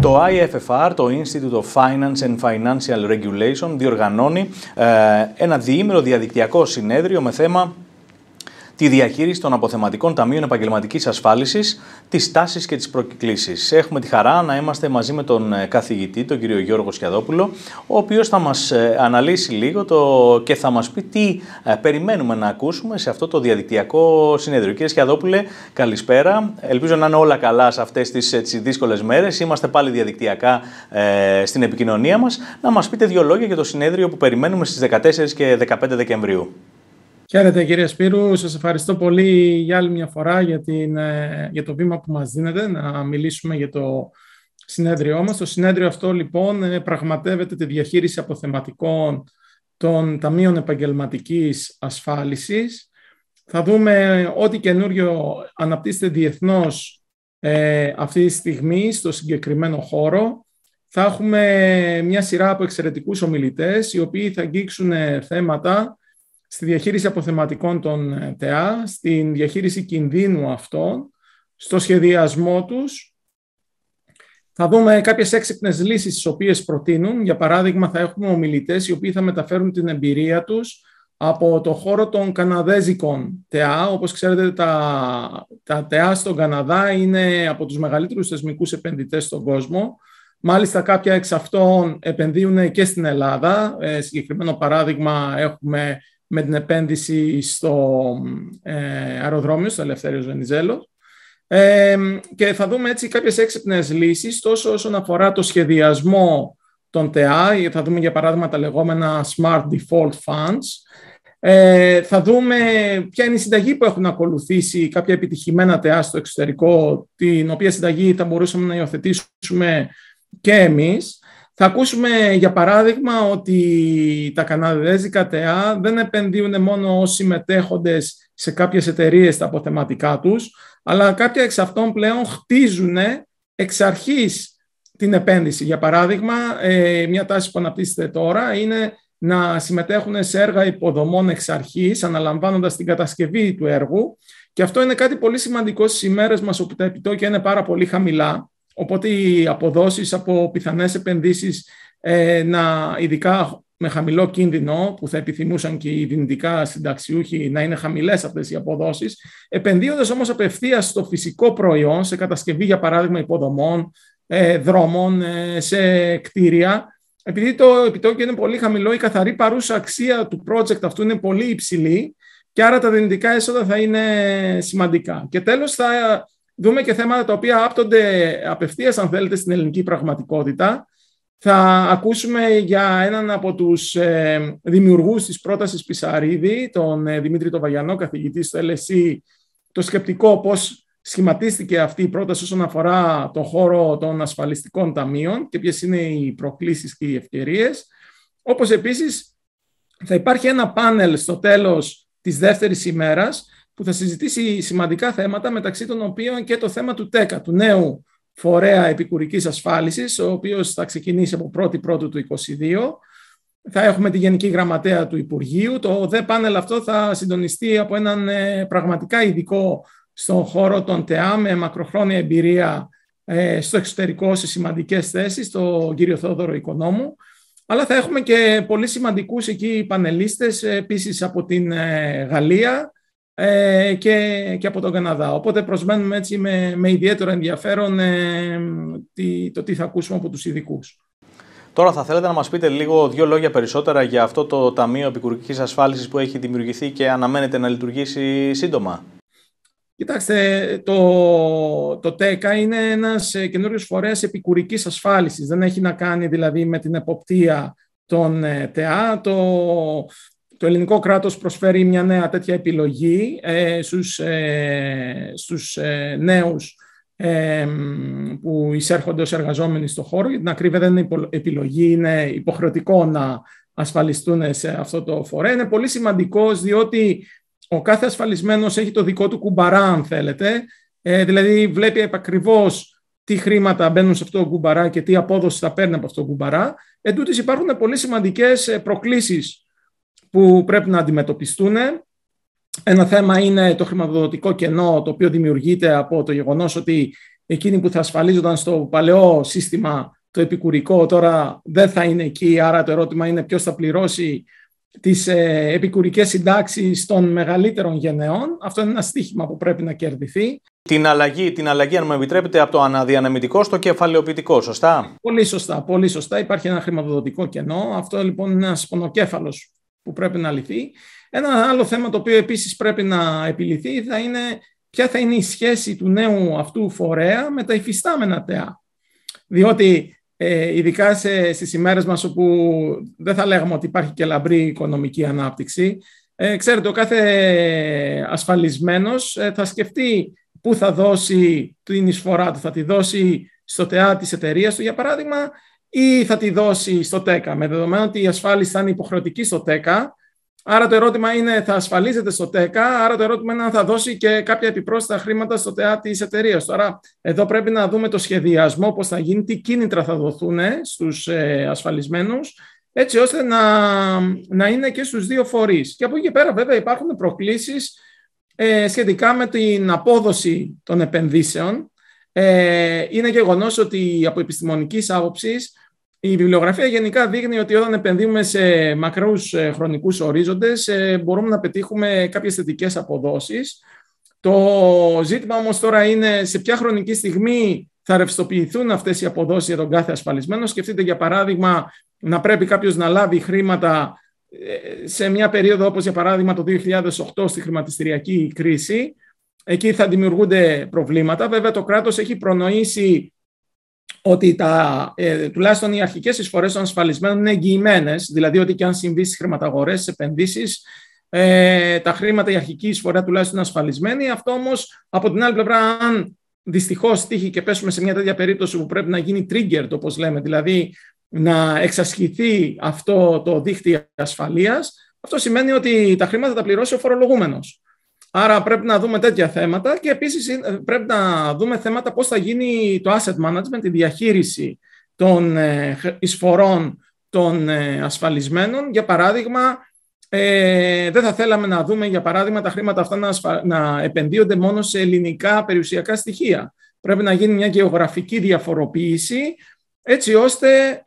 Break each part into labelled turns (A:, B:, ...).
A: Το IFFR, το Institute of Finance and Financial Regulation, διοργανώνει ε, ένα διήμερο διαδικτυακό συνέδριο με θέμα τη διαχείριση των αποθεματικών ταμείων επαγγελματικής ασφάλισης, τις τάσεις και τις προκλήσεις. Έχουμε τη χαρά να είμαστε μαζί με τον ε, καθηγητή, τον κύριο Γιώργο Σκιαδόπουλο, ο οποίος θα μας ε, αναλύσει λίγο το... και θα μας πει τι ε, περιμένουμε να ακούσουμε σε αυτό το διαδικτυακό συνέδριο. Κύριε Σκιαδόπουλε, καλησπέρα. Ελπίζω να είναι όλα καλά σε αυτές τις δύσκολες μέρες. Είμαστε πάλι διαδικτυακά στην επικοινωνία μας. Να μας πείτε δύο λόγια για το συνέδριο που περιμένουμε στις 14 και 15 Δεκεμβρίου.
B: Χαίρετε κύριε Σπύρου, σας ευχαριστώ πολύ για άλλη μια φορά για, την, ε, για το βήμα που μας δίνετε να μιλήσουμε για το συνέδριό μας. Το συνέδριο αυτό λοιπόν ε, πραγματεύεται τη διαχείριση αποθεματικών των Ταμείων Επαγγελματικής Ασφάλισης. Θα δούμε ό,τι καινούριο αναπτύσσεται διεθνώς ε, αυτή τη στιγμή στο συγκεκριμένο χώρο. Θα έχουμε μια σειρά από εξαιρετικούς ομιλητές οι οποίοι θα αγγίξουν θέματα στη διαχείριση αποθεματικών των ε, ΤΕΑ, στην διαχείριση κινδύνου αυτών, στο σχεδιασμό τους. Θα δούμε κάποιες έξυπνες λύσεις τις οποίες προτείνουν. Για παράδειγμα, θα έχουμε ομιλητές οι οποίοι θα μεταφέρουν την εμπειρία τους από το χώρο των καναδέζικων ΤΕΑ. Όπως ξέρετε, τα, τα ΤΕΑ στον Καναδά είναι από τους μεγαλύτερους θεσμικούς επενδυτές στον κόσμο. Μάλιστα, κάποια εξ αυτών επενδύουν και στην Ελλάδα. Ε, συγκεκριμένο παράδειγμα έχουμε με την επένδυση στο ε, αεροδρόμιο, στο Ελευθέριο Βενιζέλο. Ε, και θα δούμε έτσι κάποιες έξυπνες λύσεις, τόσο όσον αφορά το σχεδιασμό των ΤΕΑ, θα δούμε για παράδειγμα τα λεγόμενα Smart Default Funds, ε, θα δούμε ποια είναι η συνταγή που έχουν ακολουθήσει κάποια επιτυχημένα ΤΕΑ στο εξωτερικό, την οποία συνταγή θα μπορούσαμε να υιοθετήσουμε και εμείς. Θα ακούσουμε για παράδειγμα ότι τα καναδέζικα ΤΕΑ δεν επενδύουν μόνο ως συμμετέχοντες σε κάποιες εταιρείες τα αποθεματικά τους, αλλά κάποια εξ αυτών πλέον χτίζουν εξ αρχής την επένδυση. Για παράδειγμα, ε, μια τάση που αναπτύσσεται τώρα είναι να συμμετέχουν σε έργα υποδομών εξ αρχής, αναλαμβάνοντας την κατασκευή του έργου. Και αυτό είναι κάτι πολύ σημαντικό στις ημέρες μας, όπου τα επιτόκια είναι πάρα πολύ χαμηλά Οπότε οι αποδόσεις από πιθανές επενδύσεις, ε, να, ειδικά με χαμηλό κίνδυνο, που θα επιθυμούσαν και οι δυνητικά συνταξιούχοι να είναι χαμηλές αυτές οι αποδόσεις, επενδύοντας όμως απευθείας στο φυσικό προϊόν, σε κατασκευή για παράδειγμα υποδομών, ε, δρόμων, ε, σε κτίρια, επειδή το επιτόκιο είναι πολύ χαμηλό, η καθαρή παρούσα αξία του project αυτού είναι πολύ υψηλή και άρα τα δυνητικά έσοδα θα είναι σημαντικά. Και τέλος θα δούμε και θέματα τα οποία άπτονται απευθείας, αν θέλετε, στην ελληνική πραγματικότητα. Θα ακούσουμε για έναν από τους ε, δημιουργούς της πρότασης Πισαρίδη, τον ε, Δημήτρη Τοβαγιανό, καθηγητής στο LSE, το σκεπτικό πώς σχηματίστηκε αυτή η πρόταση όσον αφορά το χώρο των ασφαλιστικών ταμείων και ποιες είναι οι προκλήσεις και οι ευκαιρίες. Όπως επίσης θα υπάρχει ένα πάνελ στο τέλος της δεύτερης ημέρας που θα συζητήσει σημαντικά θέματα μεταξύ των οποίων και το θέμα του ΤΕΚΑ, του νέου φορέα επικουρικής ασφάλισης, ο οποίος θα ξεκινήσει από 1η 1η-1η του 2022. Θα έχουμε τη Γενική Γραμματέα του Υπουργείου. Το ΔΕ πάνελ αυτό θα συντονιστεί από έναν ε, πραγματικά ειδικό στον χώρο των ΤΕΑ με μακροχρόνια εμπειρία ε, στο εξωτερικό σε σημαντικές θέσεις, τον κύριο Θόδωρο Οικονόμου. Αλλά θα έχουμε και πολύ σημαντικούς εκεί πανελίστες, ε, επίσης από την Γαλλία, ε, και, και από τον Καναδά. Οπότε προσμένουμε έτσι με, με ιδιαίτερο ενδιαφέρον ε, τι, το τι θα ακούσουμε από τους ειδικούς.
A: Τώρα θα θέλετε να μας πείτε λίγο δύο λόγια περισσότερα για αυτό το Ταμείο Επικουρικής Ασφάλισης που έχει δημιουργηθεί και αναμένεται να λειτουργήσει σύντομα.
B: Κοιτάξτε, το, το ΤΕΚΑ είναι ένας ε, καινούριος φορέας επικουρικής ασφάλισης. Δεν έχει να κάνει δηλαδή με την εποπτεία των ΤΕΑ το ελληνικό κράτος προσφέρει μια νέα τέτοια επιλογή ε, στους, ε, στους ε, νέους ε, που εισέρχονται ως εργαζόμενοι στο χώρο. Για την ακρίβεια δεν είναι επιλογή, είναι υποχρεωτικό να ασφαλιστούν σε αυτό το φορέ. Είναι πολύ σημαντικός διότι ο κάθε ασφαλισμένος έχει το δικό του κουμπαρά, αν θέλετε. Ε, δηλαδή βλέπει επακριβώς τι χρήματα μπαίνουν σε αυτό το κουμπαρά και τι απόδοση θα παίρνει από αυτό το κουμπαρά. Εν υπάρχουν πολύ σημαντικές ε, προκλήσεις που πρέπει να αντιμετωπιστούν. Ένα θέμα είναι το χρηματοδοτικό κενό το οποίο δημιουργείται από το γεγονός ότι εκείνοι που θα ασφαλίζονταν στο παλαιό σύστημα το επικουρικό τώρα δεν θα είναι εκεί, άρα το ερώτημα είναι ποιος θα πληρώσει τις ε, επικουρικές συντάξεις των μεγαλύτερων γενεών. Αυτό είναι ένα στίχημα που πρέπει να κερδιθεί.
A: Την αλλαγή, την αλλαγή, αν μου επιτρέπετε, από το αναδιανεμητικό στο κεφαλαιοποιητικό,
B: σωστά. Πολύ σωστά, πολύ σωστά. Υπάρχει ένα χρηματοδοτικό κενό. Αυτό λοιπόν είναι ένας πονοκέφαλος που πρέπει να λυθεί. Ένα άλλο θέμα το οποίο επίσης πρέπει να επιληθεί θα είναι ποια θα είναι η σχέση του νέου αυτού φορέα με τα υφιστάμενα ΤΕΑ. Διότι ε, ειδικά σε, στις ημέρες μας όπου δεν θα λέγαμε ότι υπάρχει και λαμπρή οικονομική ανάπτυξη, ε, ξέρετε, ο κάθε ασφαλισμένος ε, θα σκεφτεί πού θα δώσει την εισφορά του, θα τη δώσει στο ΤΕΑ της εταιρείας του, για παράδειγμα, ή θα τη δώσει στο ΤΕΚΑ, με δεδομένο ότι η ασφάλιση θα είναι υποχρεωτική στο ΤΕΚΑ. Άρα το ερώτημα είναι θα ασφαλίζεται στο ΤΕΚΑ, άρα το ερώτημα είναι αν θα δώσει και κάποια επιπρόσθετα χρήματα στο ΤΕΑ της εταιρείας. Τώρα, εδώ πρέπει να δούμε το σχεδιασμό, πώς θα γίνει, τι κίνητρα θα δοθούν ε, στους ε, ασφαλισμένους, έτσι ώστε να, να είναι και στους δύο φορείς. Και από εκεί και πέρα, βέβαια, υπάρχουν προκλήσεις ε, σχετικά με την απόδοση των επενδύσεων ε, είναι γεγονός ότι από επιστημονικής άποψης η βιβλιογραφία γενικά δείχνει ότι όταν επενδύουμε σε μακρούς ε, χρονικούς ορίζοντες ε, μπορούμε να πετύχουμε κάποιες θετικές αποδόσεις. Το ζήτημα όμως τώρα είναι σε ποια χρονική στιγμή θα ρευστοποιηθούν αυτές οι αποδόσεις για τον κάθε ασφαλισμένο. Σκεφτείτε για παράδειγμα να πρέπει κάποιος να λάβει χρήματα ε, σε μια περίοδο όπως για παράδειγμα το 2008 στη χρηματιστηριακή κρίση εκεί θα δημιουργούνται προβλήματα. Βέβαια το κράτος έχει προνοήσει ότι τα, ε, τουλάχιστον οι αρχικές εισφορές των ασφαλισμένων είναι εγγυημένες, δηλαδή ότι και αν συμβεί στις χρηματαγορές, στις επενδύσεις, ε, τα χρήματα, η αρχική εισφορά τουλάχιστον είναι ασφαλισμένη. Αυτό όμως, από την άλλη πλευρά, αν δυστυχώς τύχει και πέσουμε σε μια τέτοια περίπτωση που πρέπει να γίνει triggered, όπως λέμε, δηλαδή να εξασχηθεί αυτό το δίχτυ ασφαλείας, αυτό σημαίνει ότι τα χρήματα τα πληρώσει ο φορολογούμενος. Άρα πρέπει να δούμε τέτοια θέματα και επίσης ε, πρέπει να δούμε θέματα πώς θα γίνει το asset management, τη διαχείριση των ε, εισφορών των ε, ασφαλισμένων. Για παράδειγμα, ε, δεν θα θέλαμε να δούμε, για παράδειγμα, τα χρήματα αυτά να, να επενδύονται μόνο σε ελληνικά περιουσιακά στοιχεία. Πρέπει να γίνει μια γεωγραφική διαφοροποίηση έτσι ώστε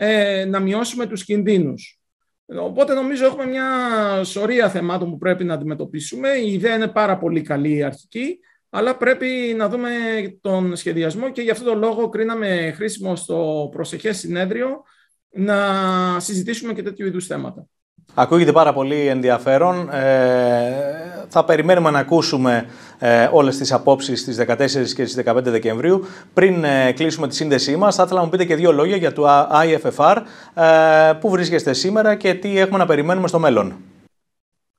B: να μειώσουμε τους κινδύνους. Οπότε νομίζω έχουμε μια σωρία θεμάτων που πρέπει να αντιμετωπίσουμε. Η ιδέα είναι πάρα πολύ καλή η αρχική, αλλά πρέπει να δούμε τον σχεδιασμό και γι' αυτόν τον λόγο κρίναμε χρήσιμο στο προσεχές συνέδριο να συζητήσουμε και τέτοιου είδους θέματα.
A: Ακούγεται πάρα πολύ ενδιαφέρον. Ε, θα περιμένουμε να ακούσουμε ε, όλες τις απόψεις στις 14 και στις 15 Δεκεμβρίου. Πριν ε, κλείσουμε τη σύνδεσή μας, θα ήθελα να μου πείτε και δύο λόγια για το IFFR. Ε, πού βρίσκεστε σήμερα και τι έχουμε να περιμένουμε στο μέλλον.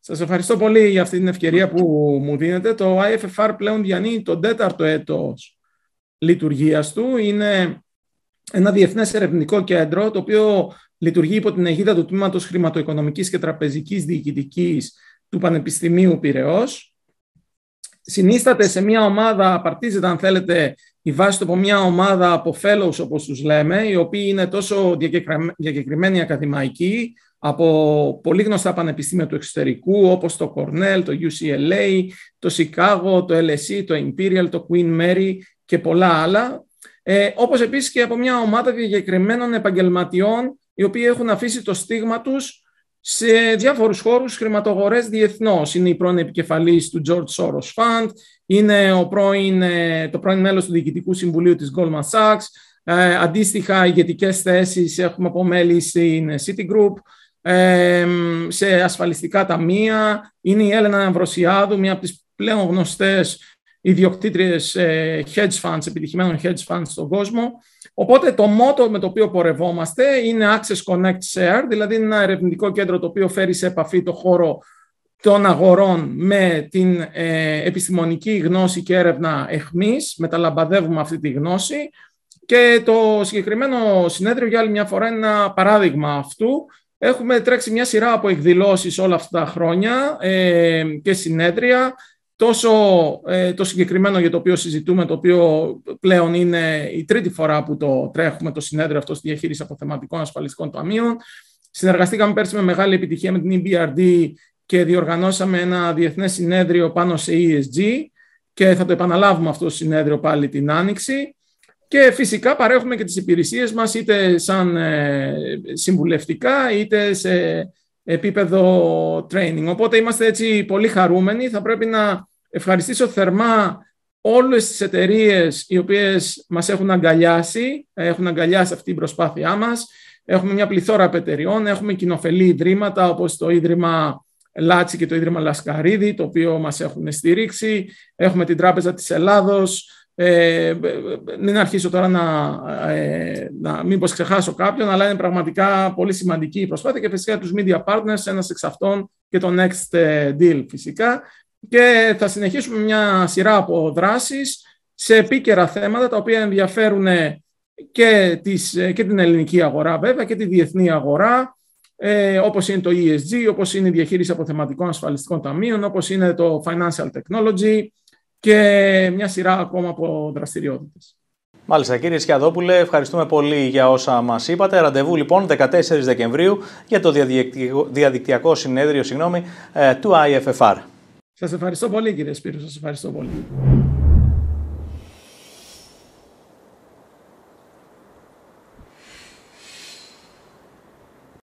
B: Σας ευχαριστώ πολύ για αυτή την ευκαιρία που μου δίνετε. Το IFFR πλέον διανύει το τέταρτο έτος λειτουργίας του. Είναι ένα διεθνές ερευνητικό κέντρο, το οποίο Λειτουργεί υπό την αιγίδα του Τμήματος Χρηματοοικονομικής και Τραπεζικής Διοικητικής του Πανεπιστημίου Πυραιός. Συνίσταται σε μια ομάδα, απαρτίζεται αν θέλετε, η βάση του από μια ομάδα από fellows όπως τους λέμε, οι οποίοι είναι τόσο διακεκριμένοι ακαδημαϊκοί, από πολύ γνωστά πανεπιστήμια του εξωτερικού, όπως το Cornell, το UCLA, το Chicago, το LSE, το Imperial, το Queen Mary και πολλά άλλα, ε, όπως επίσης και από μια ομάδα διακεκριμένων επαγγελματιών οι οποίοι έχουν αφήσει το στίγμα τους σε διάφορους χώρους χρηματογορές διεθνώς. Είναι η πρώην επικεφαλής του George Soros Fund, είναι ο πρώην, ε, το πρώην μέλος του Διοικητικού Συμβουλίου της Goldman Sachs, ε, αντίστοιχα ηγετικές θέσεις έχουμε από μέλη στην Citigroup, ε, σε ασφαλιστικά ταμεία. Είναι η Έλενα Αμβροσιάδου, μία από τις πλέον γνωστές ιδιοκτήτριες ε, hedge funds, επιτυχημένων hedge funds στον κόσμο. Οπότε το μότο με το οποίο πορευόμαστε είναι Access Connect Share, δηλαδή είναι ένα ερευνητικό κέντρο το οποίο φέρει σε επαφή το χώρο των αγορών με την ε, επιστημονική γνώση και έρευνα εχμής, μεταλαμπαδεύουμε αυτή τη γνώση και το συγκεκριμένο συνέδριο για άλλη μια φορά είναι ένα παράδειγμα αυτού. Έχουμε τρέξει μια σειρά από εκδηλώσεις όλα αυτά τα χρόνια ε, και συνέδρια τόσο ε, το συγκεκριμένο για το οποίο συζητούμε, το οποίο πλέον είναι η τρίτη φορά που το τρέχουμε, το συνέδριο αυτό στη διαχείριση αποθεματικών ασφαλιστικών ταμείων. Συνεργαστήκαμε πέρσι με μεγάλη επιτυχία με την EBRD και διοργανώσαμε ένα διεθνές συνέδριο πάνω σε ESG και θα το επαναλάβουμε αυτό το συνέδριο πάλι την Άνοιξη. Και φυσικά παρέχουμε και τις υπηρεσίες μας είτε σαν ε, συμβουλευτικά είτε σε επίπεδο training. Οπότε είμαστε έτσι πολύ χαρούμενοι. Θα πρέπει να ευχαριστήσω θερμά όλες τις εταιρείες οι οποίες μας έχουν αγκαλιάσει, ε, έχουν αγκαλιάσει αυτή την προσπάθειά μας. Έχουμε μια πληθώρα εταιρεών, έχουμε κοινοφελή ιδρύματα όπως το Ίδρυμα Λάτσι και το Ίδρυμα Λασκαρίδη, το οποίο μας έχουν στηρίξει. Έχουμε την Τράπεζα της Ελλάδος. Ε, μην αρχίσω τώρα να, ε, να μήπως ξεχάσω κάποιον, αλλά είναι πραγματικά πολύ σημαντική η προσπάθεια και φυσικά τους media partners, ένας εξ αυτών και το Next ε, Deal φυσικά και θα συνεχίσουμε μια σειρά από δράσεις σε επίκαιρα θέματα τα οποία ενδιαφέρουν ε, και, τις, ε, και την ελληνική αγορά βέβαια και τη διεθνή αγορά ε, όπως είναι το ESG, όπως είναι η διαχείριση αποθεματικών ασφαλιστικών ταμείων, όπως είναι το Financial Technology και μια σειρά ακόμα από δραστηριότητες.
A: Μάλιστα κύριε Σκιαδόπουλε, ευχαριστούμε πολύ για όσα μας είπατε. Ραντεβού λοιπόν 14 Δεκεμβρίου για το διαδικτυακό συνέδριο συγγνώμη, ε, του IFFR.
B: Σας ευχαριστώ πολύ κύριε Σπύρου, σας ευχαριστώ πολύ.